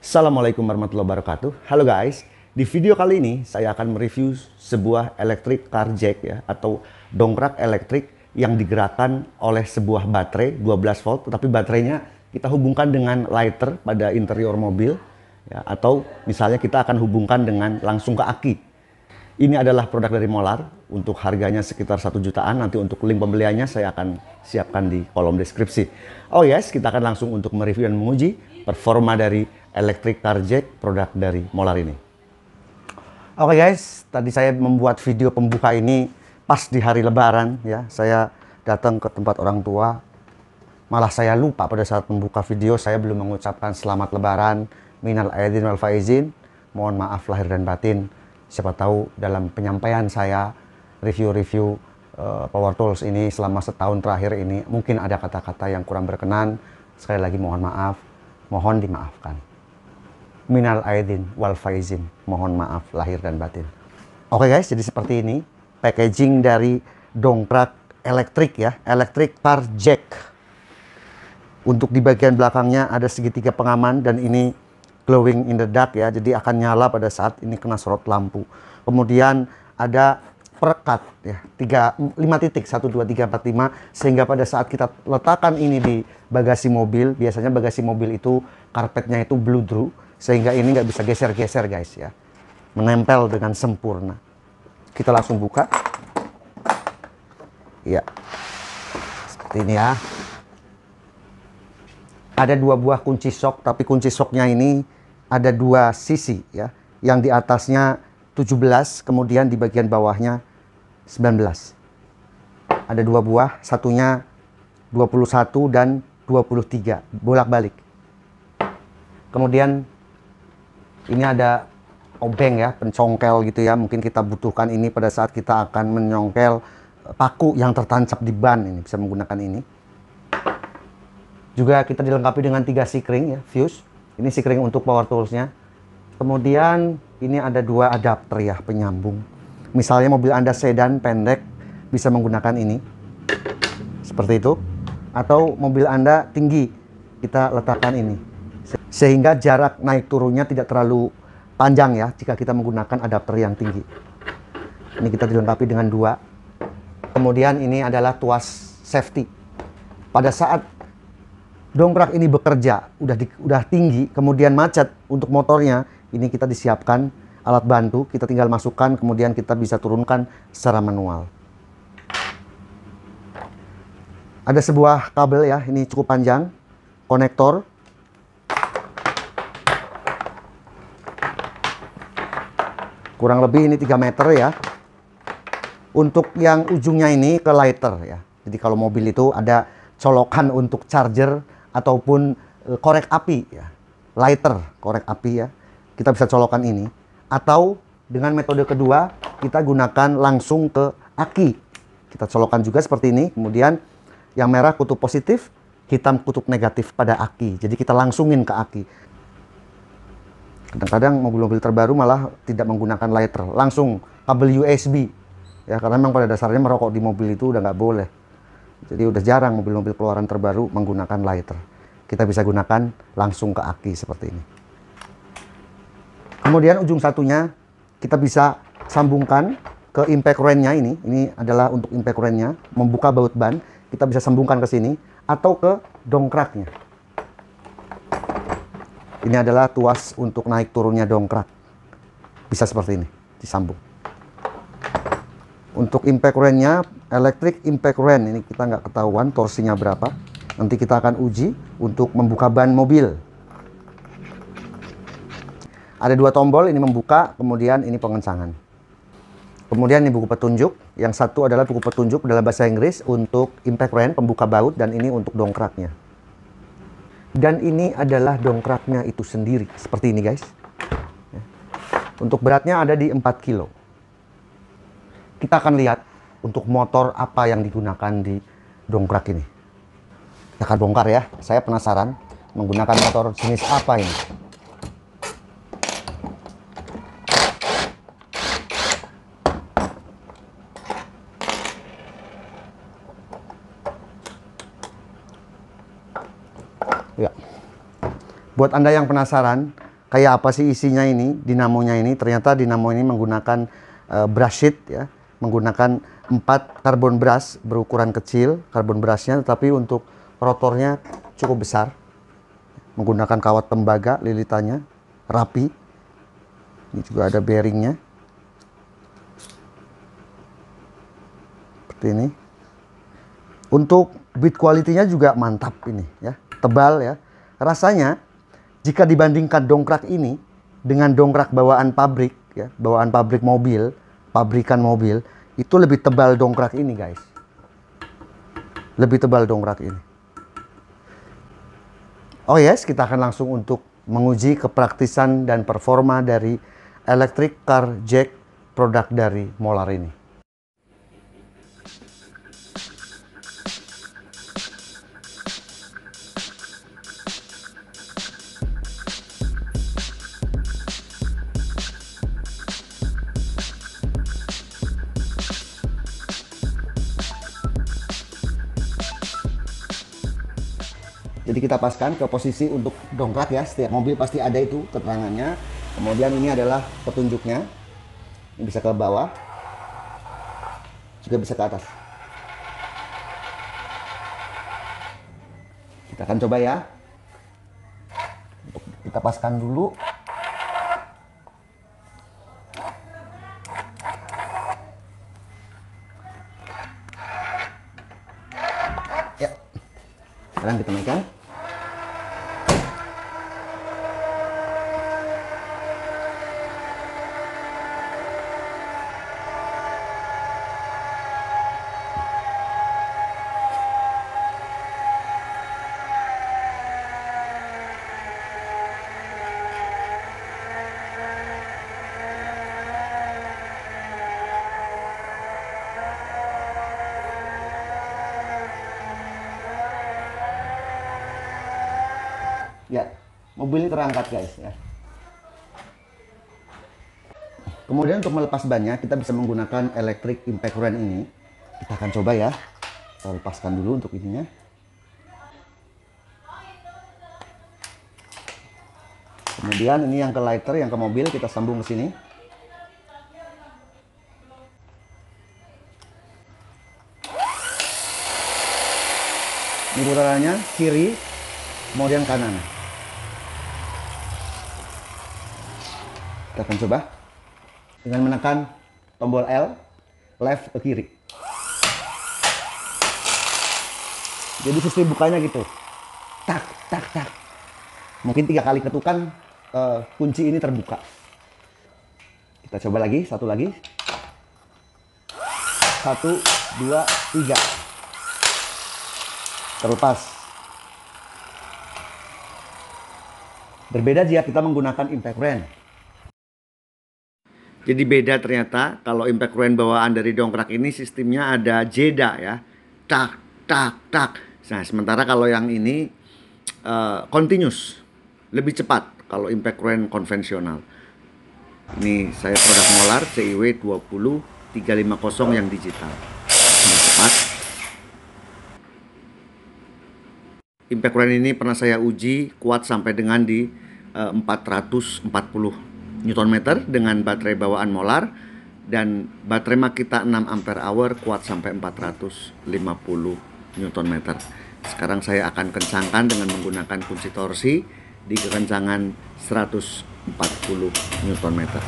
Assalamualaikum warahmatullahi wabarakatuh. Halo guys, di video kali ini saya akan mereview sebuah elektrik car jack ya atau dongkrak elektrik yang digerakkan oleh sebuah baterai 12 volt tetapi baterainya kita hubungkan dengan lighter pada interior mobil ya, atau misalnya kita akan hubungkan dengan langsung ke aki. Ini adalah produk dari Molar untuk harganya sekitar satu jutaan nanti untuk link pembeliannya saya akan siapkan di kolom deskripsi. Oh yes, kita akan langsung untuk mereview dan menguji performa dari electric car jack produk dari Molar ini. Oke okay guys, tadi saya membuat video pembuka ini pas di hari lebaran ya. Saya datang ke tempat orang tua. Malah saya lupa pada saat membuka video saya belum mengucapkan selamat lebaran, minal aidin wal faizin. Mohon maaf lahir dan batin. Siapa tahu dalam penyampaian saya review-review uh, Power Tools ini selama setahun terakhir ini mungkin ada kata-kata yang kurang berkenan. Sekali lagi mohon maaf, mohon dimaafkan minal aidin wal faizin. Mohon maaf lahir dan batin. Oke okay guys, jadi seperti ini packaging dari dongkrak elektrik ya, elektrik par jack. Untuk di bagian belakangnya ada segitiga pengaman dan ini glowing in the dark ya, jadi akan nyala pada saat ini kena sorot lampu. Kemudian ada perekat ya, 3 5 titik 1 2 3 4 5 sehingga pada saat kita letakkan ini di bagasi mobil, biasanya bagasi mobil itu karpetnya itu blue drew sehingga ini nggak bisa geser-geser guys ya menempel dengan sempurna kita langsung buka ya seperti ini ya ada dua buah kunci sok tapi kunci soknya ini ada dua sisi ya yang di atasnya 17 kemudian di bagian bawahnya 19 ada dua buah satunya 21 dan 23 bolak-balik kemudian ini ada obeng ya, pencongkel gitu ya. Mungkin kita butuhkan ini pada saat kita akan menyongkel paku yang tertancap di ban ini bisa menggunakan ini. Juga kita dilengkapi dengan tiga sikring ya, fuse. Ini sikring untuk power toolsnya. Kemudian ini ada dua adapter ya penyambung. Misalnya mobil Anda sedan pendek bisa menggunakan ini. Seperti itu. Atau mobil Anda tinggi kita letakkan ini sehingga jarak naik turunnya tidak terlalu panjang ya jika kita menggunakan adapter yang tinggi ini kita dilengkapi dengan dua kemudian ini adalah tuas safety pada saat dongkrak ini bekerja udah di, udah tinggi kemudian macet untuk motornya ini kita disiapkan alat bantu kita tinggal masukkan kemudian kita bisa turunkan secara manual ada sebuah kabel ya ini cukup panjang konektor Kurang lebih ini 3 meter ya. Untuk yang ujungnya ini ke lighter ya. Jadi kalau mobil itu ada colokan untuk charger ataupun e, korek api ya. Lighter, korek api ya. Kita bisa colokan ini atau dengan metode kedua kita gunakan langsung ke aki. Kita colokan juga seperti ini. Kemudian yang merah kutub positif, hitam kutub negatif pada aki. Jadi kita langsungin ke aki. Kadang-kadang mobil-mobil terbaru malah tidak menggunakan lighter, langsung kabel USB. Ya, karena memang pada dasarnya merokok di mobil itu udah nggak boleh. Jadi udah jarang mobil-mobil keluaran terbaru menggunakan lighter. Kita bisa gunakan langsung ke aki seperti ini. Kemudian ujung satunya kita bisa sambungkan ke impact rainnya ini. Ini adalah untuk impact rainnya, membuka baut ban. Kita bisa sambungkan ke sini atau ke dongkraknya. Ini adalah tuas untuk naik turunnya dongkrak. Bisa seperti ini, disambung. Untuk impact wrenchnya electric impact rain ini kita nggak ketahuan torsinya berapa. Nanti kita akan uji untuk membuka ban mobil. Ada dua tombol, ini membuka, kemudian ini pengencangan. Kemudian ini buku petunjuk. Yang satu adalah buku petunjuk dalam bahasa Inggris untuk impact rain, pembuka baut, dan ini untuk dongkraknya. Dan ini adalah dongkraknya itu sendiri. Seperti ini guys. Untuk beratnya ada di 4 kilo. Kita akan lihat untuk motor apa yang digunakan di dongkrak ini. Kita akan bongkar ya. Saya penasaran menggunakan motor jenis apa ini. Ya. Buat Anda yang penasaran, kayak apa sih isinya ini, dinamonya ini, ternyata dinamo ini menggunakan uh, brush sheet ya, menggunakan empat karbon brush berukuran kecil, karbon brushnya, tetapi untuk rotornya cukup besar, menggunakan kawat tembaga lilitannya, rapi, ini juga ada bearingnya, seperti ini. Untuk bit quality-nya juga mantap ini ya tebal ya. Rasanya jika dibandingkan dongkrak ini dengan dongkrak bawaan pabrik ya, bawaan pabrik mobil, pabrikan mobil, itu lebih tebal dongkrak ini, guys. Lebih tebal dongkrak ini. Oh yes, kita akan langsung untuk menguji kepraktisan dan performa dari electric car jack produk dari Molar ini. Jadi kita paskan ke posisi untuk dongkrak ya. Setiap mobil pasti ada itu keterangannya. Kemudian ini adalah petunjuknya. Ini bisa ke bawah. Juga bisa ke atas. Kita akan coba ya. Kita paskan dulu. Ya. Sekarang kita naikkan. mobil terangkat guys ya. Kemudian untuk melepas bannya kita bisa menggunakan electric impact wrench ini. Kita akan coba ya. Kita lepaskan dulu untuk ininya. Kemudian ini yang ke lighter, yang ke mobil kita sambung ke sini. Ini kiri, kemudian kanan. Kita akan coba dengan menekan tombol L left ke kiri. Jadi sistem bukanya gitu. Tak, tak, tak. Mungkin tiga kali ketukan uh, kunci ini terbuka. Kita coba lagi, satu lagi. Satu, dua, tiga. Terlepas. Berbeda jika kita menggunakan impact wrench jadi beda ternyata kalau impact rain bawaan dari dongkrak ini sistemnya ada jeda ya. Tak, tak, tak. Nah, sementara kalau yang ini uh, continuous. Lebih cepat kalau impact rain konvensional. Ini saya produk molar CIW 20350 yang digital. lebih cepat. Impact rain ini pernah saya uji kuat sampai dengan di eh, uh, 440 Newton meter dengan baterai bawaan molar dan baterai Makita 6 ampere hour kuat sampai 450 Newton meter. Sekarang saya akan kencangkan dengan menggunakan kunci torsi di kekencangan 140 Newton meter.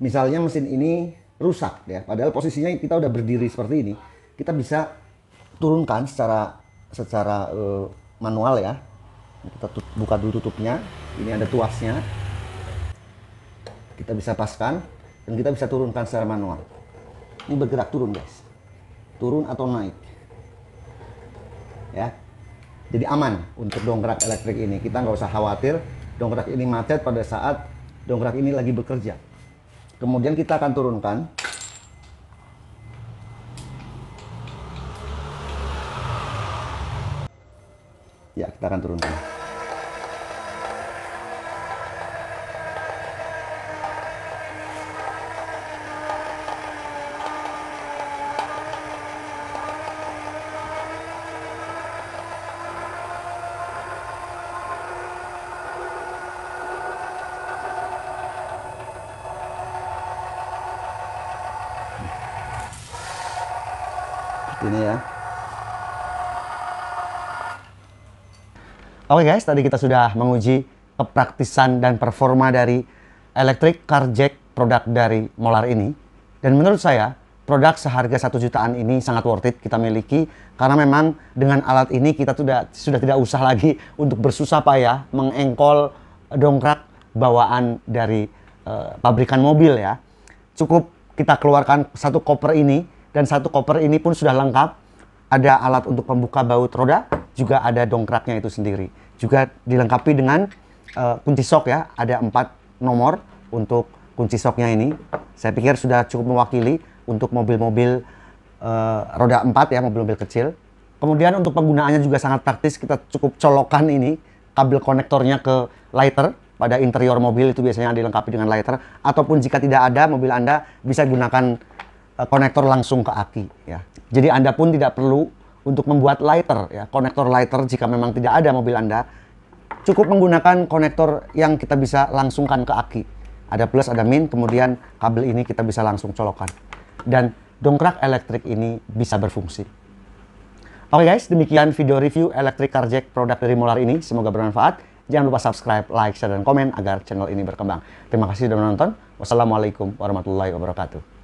Misalnya mesin ini rusak ya. Padahal posisinya kita udah berdiri seperti ini, kita bisa turunkan secara secara uh, manual ya. Kita tut, buka dulu tutupnya. Ini ada tuasnya. Kita bisa paskan dan kita bisa turunkan secara manual. Ini bergerak turun, guys. Turun atau naik. Ya. Jadi aman untuk dongkrak elektrik ini. Kita nggak usah khawatir dongkrak ini macet pada saat dongkrak ini lagi bekerja. Kemudian kita akan turunkan. Ya, kita akan turunkan. ini ya. Oke guys, tadi kita sudah menguji kepraktisan dan performa dari electric car jack produk dari Molar ini. Dan menurut saya, produk seharga satu jutaan ini sangat worth it kita miliki karena memang dengan alat ini kita sudah sudah tidak usah lagi untuk bersusah payah mengengkol dongkrak bawaan dari uh, pabrikan mobil ya. Cukup kita keluarkan satu koper ini dan satu koper ini pun sudah lengkap. Ada alat untuk pembuka baut roda, juga ada dongkraknya itu sendiri. Juga dilengkapi dengan uh, kunci sok ya, ada empat nomor untuk kunci soknya ini. Saya pikir sudah cukup mewakili untuk mobil-mobil uh, roda empat ya, mobil-mobil kecil. Kemudian untuk penggunaannya juga sangat praktis, kita cukup colokan ini kabel konektornya ke lighter pada interior mobil itu biasanya dilengkapi dengan lighter ataupun jika tidak ada mobil Anda bisa gunakan Eh, konektor langsung ke aki ya. Jadi Anda pun tidak perlu untuk membuat lighter ya, konektor lighter jika memang tidak ada mobil Anda cukup menggunakan konektor yang kita bisa langsungkan ke aki. Ada plus, ada min, kemudian kabel ini kita bisa langsung colokan. Dan dongkrak elektrik ini bisa berfungsi. Oke guys, demikian video review elektrik car jack produk dari Molar ini. Semoga bermanfaat. Jangan lupa subscribe, like, share, dan komen agar channel ini berkembang. Terima kasih sudah menonton. Wassalamualaikum warahmatullahi wabarakatuh.